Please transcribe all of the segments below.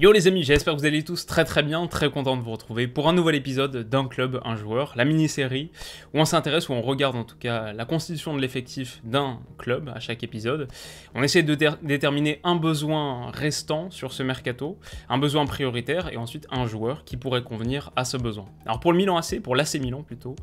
Yo les amis, j'espère que vous allez tous très très bien, très content de vous retrouver pour un nouvel épisode d'un club, un joueur, la mini-série où on s'intéresse, où on regarde en tout cas la constitution de l'effectif d'un club à chaque épisode. On essaie de déterminer un besoin restant sur ce mercato, un besoin prioritaire et ensuite un joueur qui pourrait convenir à ce besoin. Alors pour le Milan AC, pour l'AC Milan plutôt,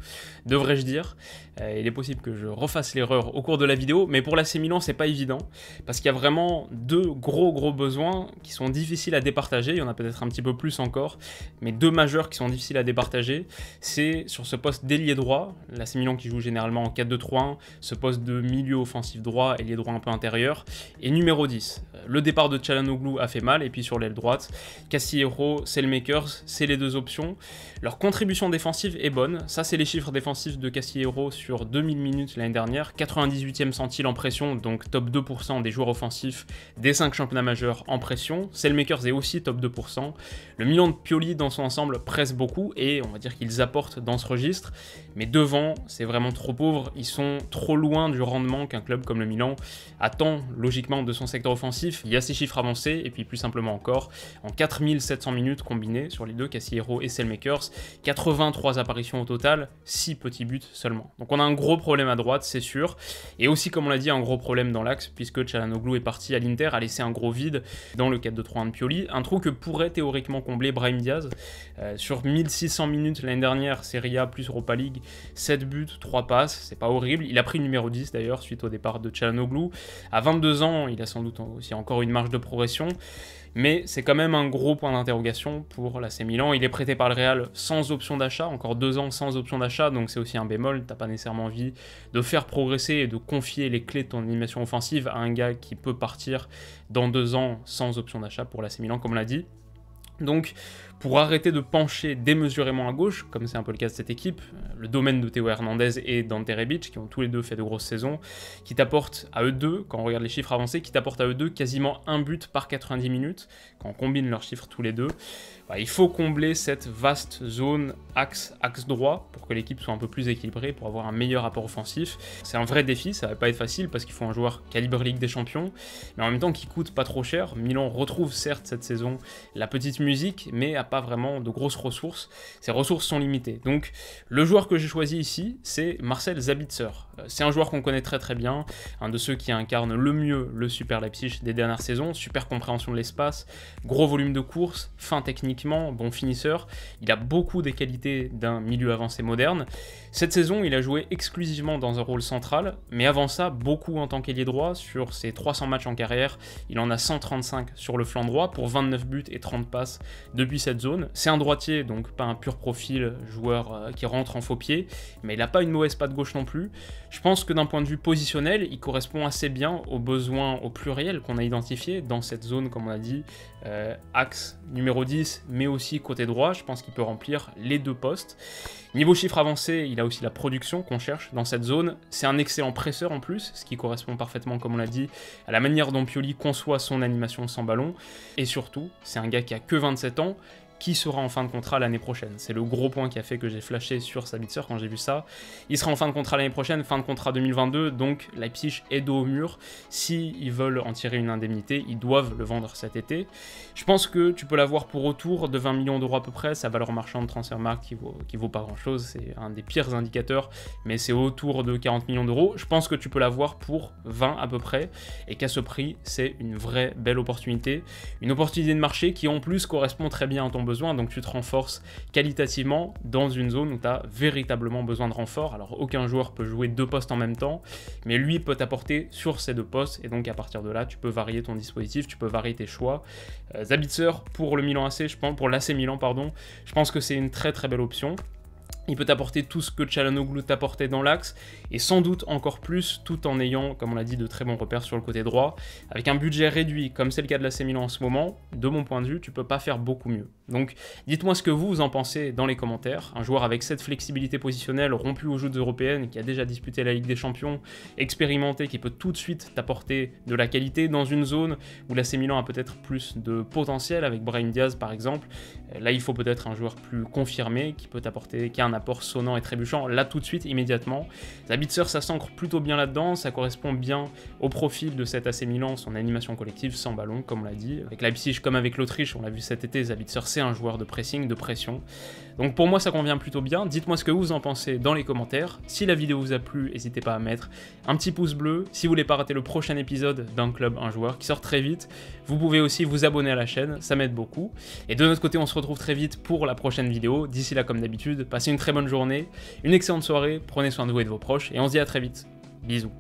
devrais-je dire, euh, il est possible que je refasse l'erreur au cours de la vidéo, mais pour l'AC Milan c'est pas évident parce qu'il y a vraiment deux gros gros besoins qui sont difficiles à départager il y en a peut-être un petit peu plus encore, mais deux majeurs qui sont difficiles à départager, c'est sur ce poste d'ailier droit, la Milan qui joue généralement en 4-2-3-1, ce poste de milieu offensif droit, ailier droit un peu intérieur, et numéro 10. Le départ de Chalanoglu a fait mal, et puis sur l'aile droite, Castillero, Sellmakers, c'est les deux options. Leur contribution défensive est bonne, ça c'est les chiffres défensifs de Castillero sur 2000 minutes l'année dernière, 98e centile en pression, donc top 2% des joueurs offensifs des 5 championnats majeurs en pression. Sellmakers est aussi top 2%. Le Milan de Pioli dans son ensemble presse beaucoup et on va dire qu'ils apportent dans ce registre. Mais devant, c'est vraiment trop pauvre. Ils sont trop loin du rendement qu'un club comme le Milan attend logiquement de son secteur offensif. Il y a ces chiffres avancés et puis plus simplement encore, en 4700 minutes combinées sur les deux Cassiero et Selmakers, 83 apparitions au total, 6 petits buts seulement. Donc on a un gros problème à droite, c'est sûr. Et aussi, comme on l'a dit, un gros problème dans l'axe puisque Chalanoglu est parti à l'Inter, a laissé un gros vide dans le 4-2-3-1 de Pioli. Un trou que pourrait théoriquement combler Brahim Diaz. Euh, sur 1600 minutes l'année dernière, Serie A plus Europa League, 7 buts, 3 passes, c'est pas horrible. Il a pris le numéro 10 d'ailleurs suite au départ de Chalanoglu. À 22 ans, il a sans doute aussi encore une marge de progression. Mais c'est quand même un gros point d'interrogation pour l'AC Milan. Il est prêté par le Real sans option d'achat, encore deux ans sans option d'achat, donc c'est aussi un bémol. T'as pas nécessairement envie de faire progresser et de confier les clés de ton animation offensive à un gars qui peut partir dans deux ans sans option d'achat pour l'AC Milan, comme l'a dit. Donc pour arrêter de pencher démesurément à gauche, comme c'est un peu le cas de cette équipe, euh, le domaine de Théo Hernandez et Dante Rebic, qui ont tous les deux fait de grosses saisons, qui t'apportent à eux deux, quand on regarde les chiffres avancés, qui t'apportent à eux deux quasiment un but par 90 minutes, quand on combine leurs chiffres tous les deux. il faut combler cette vaste zone axe-axe droit pour que l'équipe soit un peu plus équilibrée, pour avoir un meilleur rapport offensif. C'est un vrai défi, ça va pas être facile parce qu'il faut un joueur calibre Ligue des Champions, mais en même temps qui coûte pas trop cher. Milan retrouve certes cette saison la petite musique, mais à pas vraiment de grosses ressources. Ses ressources sont limitées. Donc le joueur que j'ai choisi ici, c'est Marcel Zabitzer. Euh, c'est un joueur qu'on connaît très très bien, un de ceux qui incarne le mieux le Super Leipzig des dernières saisons. Super compréhension de l'espace, gros volume de course, fin techniquement, bon finisseur. Il a beaucoup des qualités d'un milieu avancé moderne. Cette saison, il a joué exclusivement dans un rôle central, mais avant ça, beaucoup en tant qu'ailier droit. Sur ses 300 matchs en carrière, il en a 135 sur le flanc droit pour 29 buts et 30 passes depuis cette zone. C'est un droitier, donc pas un pur profil joueur euh, qui rentre en faux pied, mais il n'a pas une mauvaise patte gauche non plus. Je pense que d'un point de vue positionnel, il correspond assez bien aux besoins au pluriel qu'on a identifié dans cette zone, comme on a dit, euh, axe numéro 10, mais aussi côté droit. Je pense qu'il peut remplir les deux postes. Niveau chiffre avancé, il a aussi la production qu'on cherche dans cette zone. C'est un excellent presseur en plus, ce qui correspond parfaitement, comme on l'a dit, à la manière dont Pioli conçoit son animation sans ballon. Et surtout, c'est un gars qui a que 27 ans, qui sera en fin de contrat l'année prochaine. C'est le gros point qui a fait que j'ai flashé sur Sabitzer quand j'ai vu ça. Il sera en fin de contrat l'année prochaine, fin de contrat 2022, donc Leipzig est dos au mur. S'ils ils veulent en tirer une indemnité, ils doivent le vendre cet été. Je pense que tu peux l'avoir pour autour de 20 millions d'euros à peu près, sa valeur marchande de Transfermarkt qui vaut, qui vaut pas grand chose, c'est un des pires indicateurs, mais c'est autour de 40 millions d'euros. Je pense que tu peux l'avoir pour 20 à peu près, et qu'à ce prix, c'est une vraie belle opportunité. Une opportunité de marché qui en plus correspond très bien à ton besoin, donc tu te renforces qualitativement dans une zone où tu as véritablement besoin de renfort. Alors aucun joueur peut jouer deux postes en même temps, mais lui peut t'apporter sur ces deux postes, et donc à partir de là, tu peux varier ton dispositif, tu peux varier tes choix. Euh, Zabitzer pour le Milan AC, je pense, pour l'AC Milan, pardon, je pense que c'est une très très belle option. Il peut t'apporter tout ce que Chalanoglu t'apportait dans l'axe, et sans doute encore plus, tout en ayant, comme on l'a dit, de très bons repères sur le côté droit. Avec un budget réduit, comme c'est le cas de la Milan en ce moment, de mon point de vue, tu peux pas faire beaucoup mieux. Donc, dites-moi ce que vous, en pensez dans les commentaires. Un joueur avec cette flexibilité positionnelle, rompu aux joutes européennes, qui a déjà disputé la Ligue des Champions, expérimenté, qui peut tout de suite t'apporter de la qualité dans une zone où la Milan a peut-être plus de potentiel, avec Brian Diaz par exemple, Là, il faut peut-être un joueur plus confirmé qui peut apporter, qui a un apport sonnant et trébuchant. Là, tout de suite, immédiatement. Zabitzer, ça s'ancre plutôt bien là-dedans. Ça correspond bien au profil de cet AC Milan, son animation collective sans ballon, comme on l'a dit. Avec Leipzig, comme avec l'Autriche, on l'a vu cet été, Zabitzer, c'est un joueur de pressing, de pression. Donc pour moi, ça convient plutôt bien. Dites-moi ce que vous en pensez dans les commentaires. Si la vidéo vous a plu, n'hésitez pas à mettre un petit pouce bleu. Si vous voulez pas rater le prochain épisode d'un club, un joueur qui sort très vite, vous pouvez aussi vous abonner à la chaîne. Ça m'aide beaucoup. Et de notre côté, on se retrouve très vite pour la prochaine vidéo. D'ici là, comme d'habitude, passez une très bonne journée, une excellente soirée, prenez soin de vous et de vos proches, et on se dit à très vite. Bisous.